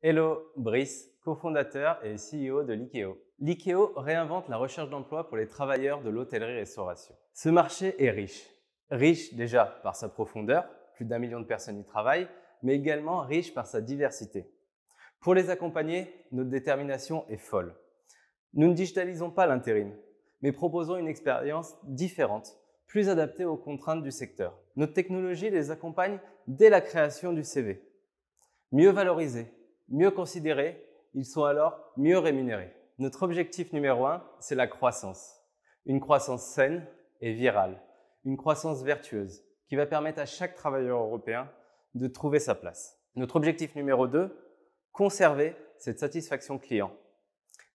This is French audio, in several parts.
Hello, Brice, cofondateur et CEO de l'IKEO. L'IKEO réinvente la recherche d'emploi pour les travailleurs de l'hôtellerie-restauration. Ce marché est riche. Riche déjà par sa profondeur, plus d'un million de personnes y travaillent, mais également riche par sa diversité. Pour les accompagner, notre détermination est folle. Nous ne digitalisons pas l'intérim, mais proposons une expérience différente, plus adaptée aux contraintes du secteur. Notre technologie les accompagne dès la création du CV. Mieux valorisé mieux considérés, ils sont alors mieux rémunérés. Notre objectif numéro un, c'est la croissance. Une croissance saine et virale. Une croissance vertueuse qui va permettre à chaque travailleur européen de trouver sa place. Notre objectif numéro 2, conserver cette satisfaction client.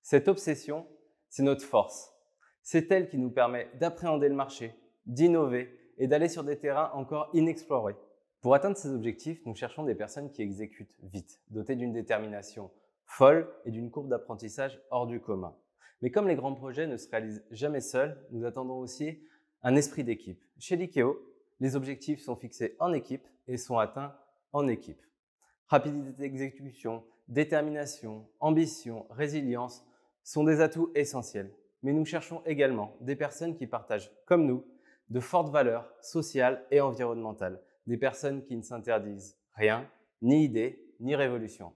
Cette obsession, c'est notre force. C'est elle qui nous permet d'appréhender le marché, d'innover et d'aller sur des terrains encore inexplorés. Pour atteindre ces objectifs, nous cherchons des personnes qui exécutent vite, dotées d'une détermination folle et d'une courbe d'apprentissage hors du commun. Mais comme les grands projets ne se réalisent jamais seuls, nous attendons aussi un esprit d'équipe. Chez l'IKEO, les objectifs sont fixés en équipe et sont atteints en équipe. Rapidité d'exécution, détermination, ambition, résilience sont des atouts essentiels. Mais nous cherchons également des personnes qui partagent, comme nous, de fortes valeurs sociales et environnementales, des personnes qui ne s'interdisent rien, ni idée, ni révolution.